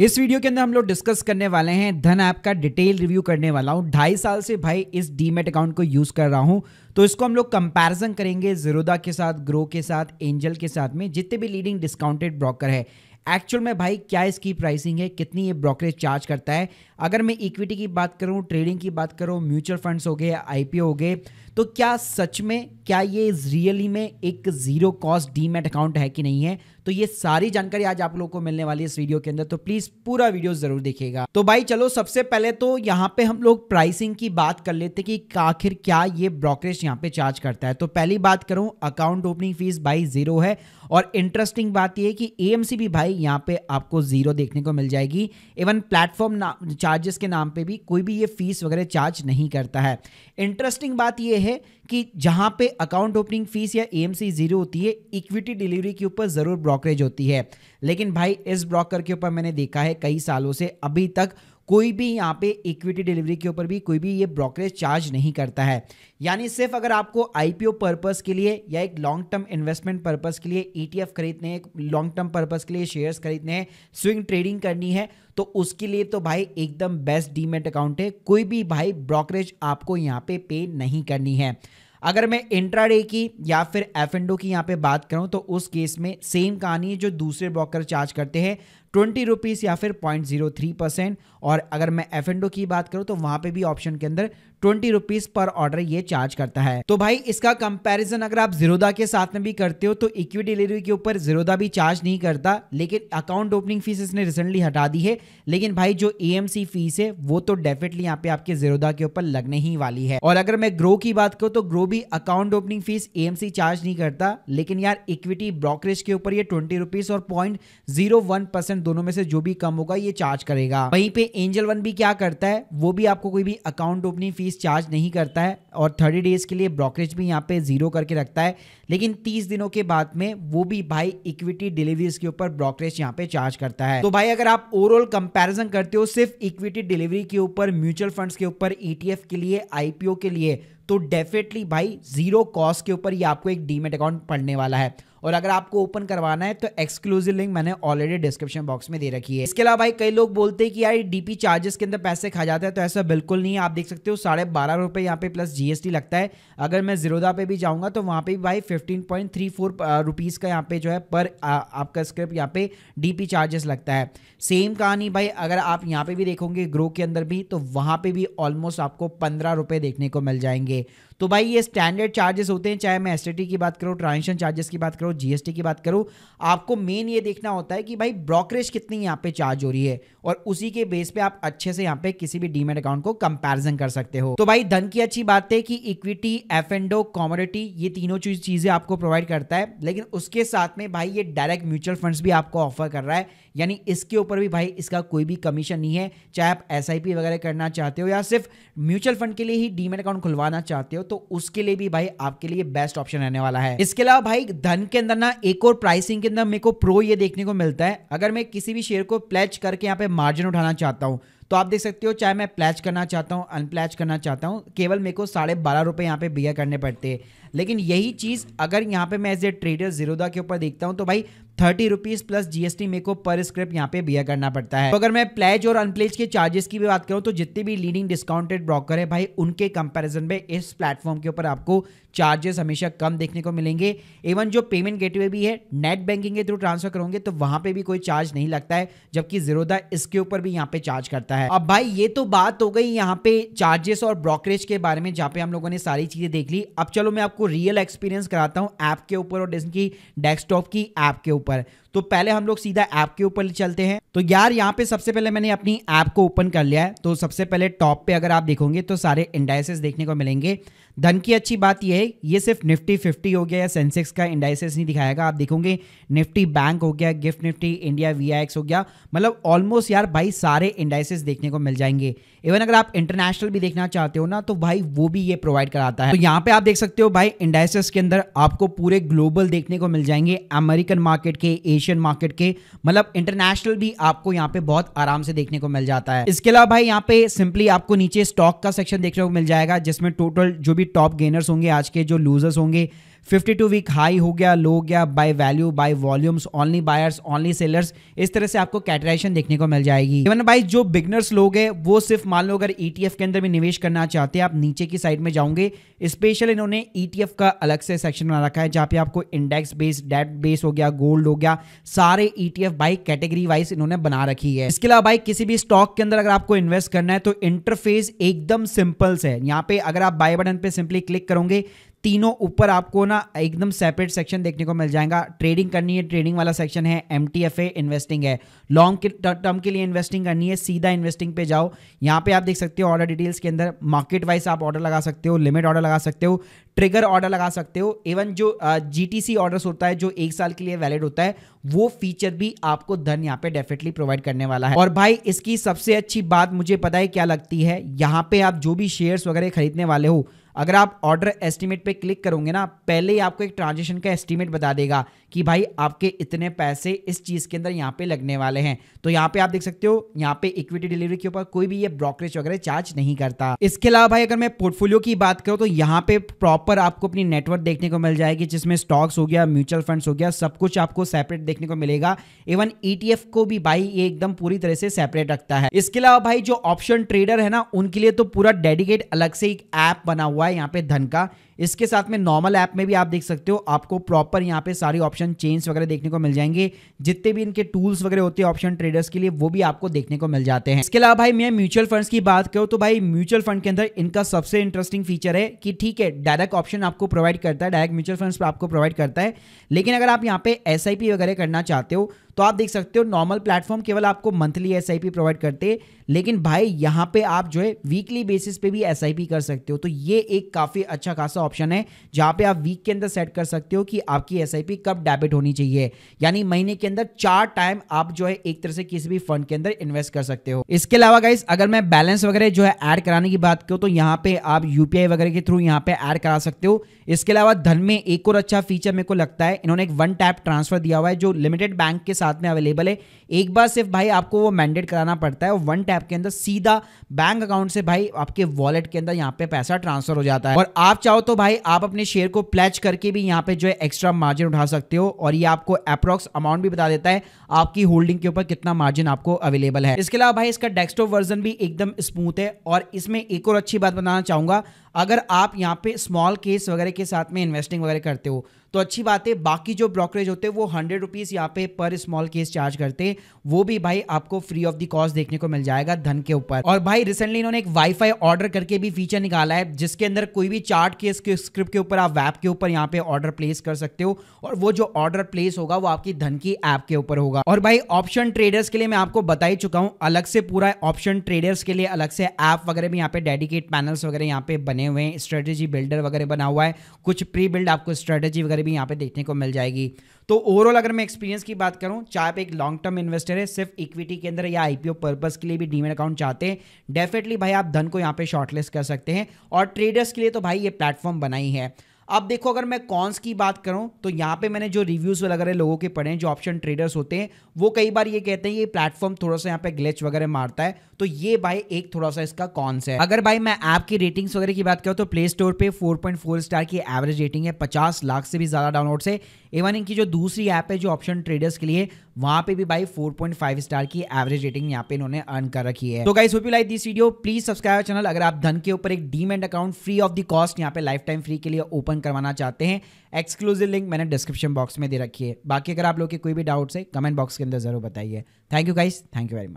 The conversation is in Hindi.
इस वीडियो के अंदर हम लोग डिस्कस करने वाले हैं धन ऐप का डिटेल रिव्यू करने वाला हूँ ढाई साल से भाई इस डीमेट अकाउंट को यूज कर रहा हूँ तो इसको हम लोग कंपैरिजन करेंगे जीरोदा के साथ ग्रो के साथ एंजल के साथ में जितने भी लीडिंग डिस्काउंटेड ब्रोकर है एक्चुअल में भाई क्या इसकी प्राइसिंग है कितनी ये ब्रोकरेज चार्ज करता है अगर मैं इक्विटी की बात करूँ ट्रेडिंग की बात करूँ म्यूचुअल फंड्स हो गए आई हो गए तो क्या सच में क्या ये रियली में एक जीरो कॉस्ट डीमेट अकाउंट है कि नहीं है तो ये सारी जानकारी आज आप लोगों को मिलने वाली है इस वीडियो के अंदर तो प्लीज पूरा वीडियो जरूर देखिएगा तो भाई चलो सबसे पहले तो यहाँ पे हम लोग प्राइसिंग की बात कर लेते कि आखिर क्या ये ब्रोकरेज यहाँ पे चार्ज करता है तो पहली बात करूं अकाउंट ओपनिंग फीस भाई जीरो है और इंटरेस्टिंग बात यह कि ए भी भाई यहाँ पे आपको जीरो देखने को मिल जाएगी इवन प्लेटफॉर्म चार्जेस के नाम पर भी कोई भी ये फीस वगैरह चार्ज नहीं करता है इंटरेस्टिंग बात यह है कि जहां पे अकाउंट ओपनिंग फीस या एएमसी जीरो होती है इक्विटी डिलीवरी के ऊपर जरूर ब्रोकरेज होती है लेकिन भाई इस ब्रोकर के ऊपर मैंने देखा है कई सालों से अभी तक कोई भी यहाँ पे इक्विटी डिलीवरी के ऊपर भी कोई भी ये ब्रोकरेज चार्ज नहीं करता है यानी सिर्फ अगर आपको आईपीओ पर्पस के लिए या एक लॉन्ग टर्म इन्वेस्टमेंट पर्पस के लिए ईटीएफ e खरीदने हैं लॉन्ग टर्म पर्पस के लिए शेयर्स खरीदने हैं स्विंग ट्रेडिंग करनी है तो उसके लिए तो भाई एकदम बेस्ट डीमेट अकाउंट है कोई भी भाई ब्रोकरेज आपको यहाँ पे पे नहीं करनी है अगर मैं इंट्राडे की या फिर एफ की यहाँ पे बात करूँ तो उस केस में सेम कहानी है जो दूसरे ब्रोकर चार्ज करते हैं ट्वेंटी रुपीज़ या फिर पॉइंट जीरो थ्री परसेंट और अगर मैं एफ एंडो की बात करूँ तो वहाँ पे भी ऑप्शन के अंदर ट्वेंटी रुपीज़ पर ऑर्डर ये चार्ज करता है तो भाई इसका कंपैरिजन अगर आप जीरोदा के साथ में भी करते हो तो इक्विटी डिलीवरी के ऊपर जीरोदा भी चार्ज नहीं करता लेकिन अकाउंट ओपनिंग फीस इसने रिसेंटली हटा दी है लेकिन भाई जो ए फीस है वो तो डेफिनेटली यहाँ पे आपके जीरोदा के ऊपर लगने ही वाली है और अगर मैं ग्रो की बात करूँ तो ग्रो भी अकाउंट ओपनिंग फीस ए चार्ज नहीं करता लेकिन यार इक्विटी ब्रोकरेज के ऊपर ये ट्वेंटी और पॉइंट दोनों में से जो भी कम होगा ये चार्ज करेगा वहीं पे एंजल वन भी क्या करता है वो भी आपको कोई भी अकाउंट ओपनिंग फीस चार्ज नहीं करता है और थर्टी डेज के लिए ब्रोकरेज भी यहाँ पे जीरो करके रखता है लेकिन तीस दिनों के बाद में वो भी भाई इक्विटी डिलीवरीज के ऊपर ब्रोकरेज यहाँ पे चार्ज करता है तो भाई अगर आप ओवरऑल कंपेरिजन करते हो सिर्फ इक्विटी डिलीवरी के ऊपर म्यूचुअल फंड के ऊपर ईटीएफ e के लिए आईपीओ के लिए तो डेफिनेटली भाई जीरो कॉस्ट के ऊपर ये आपको एक डीमेट अकाउंट पढ़ने वाला है और अगर आपको ओपन करवाना है तो एक्सक्लूसिव लिंक मैंने ऑलरेडी डिस्क्रिप्शन बॉक्स में दे रखी है इसके अलावा भाई कई लोग बोलते हैं कि यार डीपी चार्जेस के अंदर पैसे खा जाता है तो ऐसा बिल्कुल नहीं है आप देख सकते हो साढ़े बारह रुपए यहाँ पे प्लस जीएसटी लगता है अगर मैं जीरोदा पे भी जाऊंगा तो वहाँ पर भाई fifteen point three four rupees का यहाँ पे जो है पर आ, आपका स्क्रिप्ट यहाँ पे डीपी चार्जेस लगता है सेम कहानी भाई अगर आप यहाँ पे भी देखोगे ग्रो के अंदर भी तो वहाँ पे भी ऑलमोस्ट आपको पंद्रह रुपये देखने को मिल जाएंगे तो भाई ये स्टैंडर्ड चार्जेस होते हैं चाहे मैं एस की बात करूँ ट्रांजेक्शन चार्जेस की बात करूँ जीएसटी की बात करूँ आपको मेन ये देखना होता है कि भाई ब्रोकरेज कितनी यहाँ पे चार्ज हो रही है और उसी के बेस पे आप अच्छे से यहाँ पे किसी भी डीमेट अकाउंट को कंपेरिजन कर सकते हो तो भाई धन की अच्छी बात है कि इक्विटी एफ एंडो कॉमोडिटी ये तीनों चीजें आपको प्रोवाइड करता है लेकिन उसके साथ में भाई ये डायरेक्ट म्यूचुअल फंड्स भी आपको ऑफर कर रहा है यानी इसके ऊपर भी भाई इसका कोई भी कमीशन नहीं है चाहे आप एस वगैरह करना चाहते हो या सिर्फ म्यूचुअल फंड के लिए ही डीमेट अकाउंट खुलवाना चाहते हो तो उसके लिए भी भाई आपके लिए बेस्ट ऑप्शन रहने वाला है इसके अलावा भाई धन के अंदर ना एक और प्राइसिंग के अंदर मेरे को प्रो ये देखने को मिलता है अगर मैं किसी भी शेयर को प्लेच करके यहाँ पे मार्जिन उठाना चाहता हूँ तो आप देख सकते हो चाहे मैं प्लैच करना चाहता हूँ अनप्लेच करना चाहता हूँ केवल मेरे को साढ़े बारह रुपये यहाँ पे बिया करने पड़ते हैं लेकिन यही चीज़ अगर यहाँ पे मैं एज ए ट्रेडर जीरोदा के ऊपर देखता हूँ तो भाई थर्टी रुपीज प्लस जीएसटी मेरे को पर स्क्रिप्ट यहाँ पे बियर करना पड़ता है तो अगर मैं प्लेज और अनप्लेज के चार्जेस की भी बात करूँ तो जितने भी लीडिंग डिस्काउंटेड ब्रोकर है भाई उनके कंपैरिजन में इस प्लेटफॉर्म के ऊपर आपको चार्जेस हमेशा कम देखने को मिलेंगे इवन जो पेमेंट गेटवे भी है नेट बैंकिंग के थ्रू ट्रांसफर करोगे तो वहां पे भी कोई चार्ज नहीं लगता है जबकि जीरोदा इसके ऊपर भी यहाँ पे चार्ज करता है अब भाई ये तो बात हो गई यहाँ पे चार्जेस और ब्रोकरेज के बारे में जहाँ पे हम लोगों ने सारी चीजें देख ली अब चलो मैं आपको रियल एक्सपीरियंस कराता हूँ ऐप के ऊपर और इसकी डेस्कटॉप की ऐप के ऊपर para तो पहले हम लोग सीधा ऐप के ऊपर चलते हैं तो यार यहाँ पे सबसे पहले मैंने अपनी ऐप को ओपन कर लिया है तो सबसे पहले टॉप पे अगर आप देखोगे तो सारे इंडाइसेस देखने को मिलेंगे धन की अच्छी बात यह है ये सिर्फ निफ्टी फिफ्टी हो गया या सेंसेक्स का इंडाइसेस नहीं दिखाएगा आप देखोगे निफ्टी बैंक हो गया गिफ्ट निफ्टी इंडिया वी हो गया मतलब ऑलमोस्ट यार भाई सारे इंडाइसेस देखने को मिल जाएंगे इवन अगर आप इंटरनेशनल भी देखना चाहते हो ना तो भाई वो भी ये प्रोवाइड कराता है तो यहाँ पे आप देख सकते हो भाई इंडाइसेस के अंदर आपको पूरे ग्लोबल देखने को मिल जाएंगे अमेरिकन मार्केट के एशिया एशियन मार्केट के मतलब इंटरनेशनल भी आपको यहाँ पे बहुत आराम से देखने को मिल जाता है इसके अलावा भाई यहाँ पे सिंपली आपको नीचे स्टॉक का सेक्शन देखने को मिल जाएगा जिसमें टोटल जो भी टॉप गेनर्स होंगे आज के जो लूजर्स होंगे फिफ्टी टू वीक हाई हो गया लो गया buy value buy volumes only buyers only sellers इस तरह से आपको कैटराइजेशन देखने को मिल जाएगी इवन भाई जो बिगनर्स लोग हैं वो सिर्फ मान लो अगर ईटीएफ e के अंदर भी निवेश करना चाहते हैं आप नीचे की साइड में जाओगे स्पेशल इन्होंने ईटीएफ e का अलग से सेक्शन बना रखा है जहाँ पे आपको इंडेक्स बेस डेट बेस हो गया गोल्ड हो गया सारे ईटीएफ बाई कैटेगरी वाइज इन्होंने बना रखी है इसके अलावा भाई किसी भी स्टॉक के अंदर अगर आपको इन्वेस्ट करना है तो इंटरफेस एकदम सिंपल से यहाँ पे अगर आप बाय बटन पे सिंपली क्लिक करोगे तीनों ऊपर आपको ना एकदम सेपरेट सेक्शन देखने को मिल जाएगा ट्रेडिंग करनी है ट्रेडिंग वाला सेक्शन है एम टी एफ ए इन्वेस्टिंग है लॉन्ग टर्म के लिए इन्वेस्टिंग करनी है सीधा इन्वेस्टिंग पे जाओ यहाँ पे आप देख सकते हो ऑर्डर डिटेल्स के अंदर मार्केट वाइज आप ऑर्डर लगा सकते हो लिमिट ऑर्डर लगा सकते हो ट्रिगर ऑर्डर लगा सकते हो इवन जो जी टी सी ऑर्डर होता है जो एक साल के लिए वैलिड होता है वो फीचर भी आपको धन यहाँ पे डेफिनेटली प्रोवाइड करने वाला है और भाई इसकी सबसे अच्छी बात मुझे पता है क्या लगती है यहाँ पे आप जो भी शेयर्स वगैरह खरीदने वाले हो अगर आप ऑर्डर एस्टिमेट पे क्लिक करोगे ना पहले ही आपको एक ट्रांजेक्शन का एस्टिमेट बता देगा कि भाई आपके इतने पैसे इस चीज़ के अंदर यहाँ पे लगने वाले हैं तो यहाँ पे आप देख सकते हो यहाँ पे इक्विटी डिलीवरी के ऊपर कोई भी ये ब्रोकरेज वगैरह चार्ज नहीं करता इसके अलावा भाई अगर मैं पोर्टफोलियो की बात करूँ तो यहाँ पे प्रॉपर आपको अपनी नेटवर्क देखने को मिल जाएगी जिसमें स्टॉक्स हो गया म्यूचुअल फंड्स हो गया सब कुछ आपको सेपरेट देखने को मिलेगा इवन ई e को भी भाई ये एकदम पूरी तरह से सेपरेट रखता है इसके अलावा भाई जो ऑप्शन ट्रेडर है ना उनके लिए तो पूरा डेडिकेट अलग से एक ऐप बना हुआ हुआ है यहाँ पे धन का इसके साथ में नॉर्मल ऐप में भी आप देख सकते हो आपको प्रॉपर यहाँ पे सारी ऑप्शन चेंज वगैरह देखने को मिल जाएंगे जितने भी इनके टूल्स वगैरह होते हैं ऑप्शन ट्रेडर्स के लिए वो भी आपको देखने को मिल जाते हैं इसके अलावा भाई मैं म्यूचुअल फंड्स की बात करूँ तो भाई म्यूचुअल फंड के अंदर इनका सबसे इंटरेस्टिंग फीचर है कि ठीक है डायरेक्ट ऑप्शन आपको प्रोवाइड करता है डायरेक्ट म्यूचुअल फंड आपको प्रोवाइड करता है लेकिन अगर आप यहाँ पे एस वगैरह करना चाहते हो तो आप देख सकते हो नॉर्मल प्लेटफॉर्म केवल आपको मंथली एस प्रोवाइड करते लेकिन भाई यहाँ पे आप जो है वीकली बेसिस पे भी एस कर सकते हो तो ये एक काफ़ी अच्छा खासा ऑप्शन है जहां पे आप वीक के अंदर सेट कर सकते हो कि आपकी एस कब डेबिट होनी चाहिए यानी महीने के अंदर चार टाइम आप जो है एक तरह से किसी भी फंड के अंदर इन्वेस्ट कर सकते हो इसके अलावा गाइस अगर मैं बैलेंस वगैरह जो है एड कराने की बात करूँ तो यहाँ पे आप यूपीआई वगैरह के थ्रू यहाँ पे एड करा सकते हो इसके अलावा धन में एक और अच्छा फीचर मेरे को लगता है इन्होंने एक वन टैप ट्रांसफर दिया हुआ है जो लिमिटेड बैंक के साथ में अवेलेबल है एक बार सिर्फ भाई आपको वो मैंडेट कराना पड़ता है और वन टैप के अंदर सीधा बैंक अकाउंट से भाई आपके वॉलेट के अंदर यहाँ पे पैसा ट्रांसफर हो जाता है और आप चाहो तो तो भाई आप अपने शेयर को प्लेच करके भी यहाँ पे जो है एक्स्ट्रा मार्जिन उठा सकते हो और ये आपको अप्रोक्स अमाउंट भी बता देता है आपकी होल्डिंग के ऊपर कितना मार्जिन आपको अवेलेबल है इसके अलावा भाई इसका डेस्कटॉप वर्जन भी एकदम स्मूथ है और इसमें एक और अच्छी बात बताना चाहूंगा अगर आप यहाँ पे स्मॉल केस वगैरह के साथ में इन्वेस्टिंग वगैरह करते हो तो अच्छी बात है बाकी जो ब्रोकरेज होते हैं वो हंड्रेड रुपीज़ यहाँ पे पर स्मॉल केस चार्ज करते हैं वो भी भाई आपको फ्री ऑफ द कॉस्ट देखने को मिल जाएगा धन के ऊपर और भाई रिसेंटली इन्होंने एक वाईफाई ऑर्डर करके भी फीचर निकाला है जिसके अंदर कोई भी चार्ट के स्क्रिप्ट के ऊपर आप वैप के ऊपर यहाँ पे ऑर्डर प्लेस कर सकते हो और वो जो ऑर्डर प्लेस होगा वो आपकी धन की ऐप के ऊपर होगा और भाई ऑप्शन ट्रेडर्स के लिए मैं आपको बता ही चुका हूँ अलग से पूरा ऑप्शन ट्रेडर्स के लिए अलग से ऐप वगैरह भी यहाँ पे डेडिकेट पैनल्स वगैरह यहाँ पे बने हुए हैं स्ट्रेटेजी बिल्डर वगैरह बना हुआ है कुछ प्री बिल्ड आपको स्ट्रेटेजी वगैरह भी यहाँ पे देखने को मिल जाएगी तो ओवरऑल अगर मैं एक्सपीरियंस की बात करूँ चाहे आप एक लॉन्ग टर्म इन्वेस्टर है सिर्फ इक्विटी के अंदर या आईपीओ पर्पस के लिए भी डीमेट अकाउंट चाहते हैं डेफिनेटली भाई आप धन को यहाँ पे शॉर्टलिस्ट कर सकते हैं और ट्रेडर्स के लिए तो भाई ये प्लेटफॉर्म बनाई है अब देखो अगर मैं कॉन्स की बात करूं तो यहाँ पे मैंने जो रिव्यूज़ वगैरह लोगों के पढ़े हैं जो ऑप्शन ट्रेडर्स होते हैं वो कई बार ये कहते हैं ये प्लेटफॉर्म थोड़ा सा यहाँ पे ग्लिच वगैरह मारता है तो ये भाई एक थोड़ा सा इसका कॉन्स है अगर भाई मैं ऐप की रेटिंग्स वगैरह की बात करूँ तो प्ले स्टोर पर फोर स्टार की एवरेज रेटिंग है पचास लाख से भी ज़्यादा डाउनलोड से इवन इनकी जो दूसरी ऐप है जो ऑप्शन ट्रेडर्स के लिए वहां पे भी भाई 4.5 स्टार की एवरेज रेटिंग यहाँ पे इन्होंने अर्न कर रखी है तो guys hope you like this video please subscribe channel अगर आप धन के ऊपर एक demat account free of the cost यहाँ पे लाइफ टाइम फ्री के लिए ओपन करवाना चाहते हैं एक्सक्लूसिव लिंक मैंने डिस्क्रिप्शन बॉक्स में दे रखी है बाकी अगर आप लोग के कोई भी डाउट्स है कमेंट बॉक्स के अंदर जरूर बताइए thank you guys thank you very much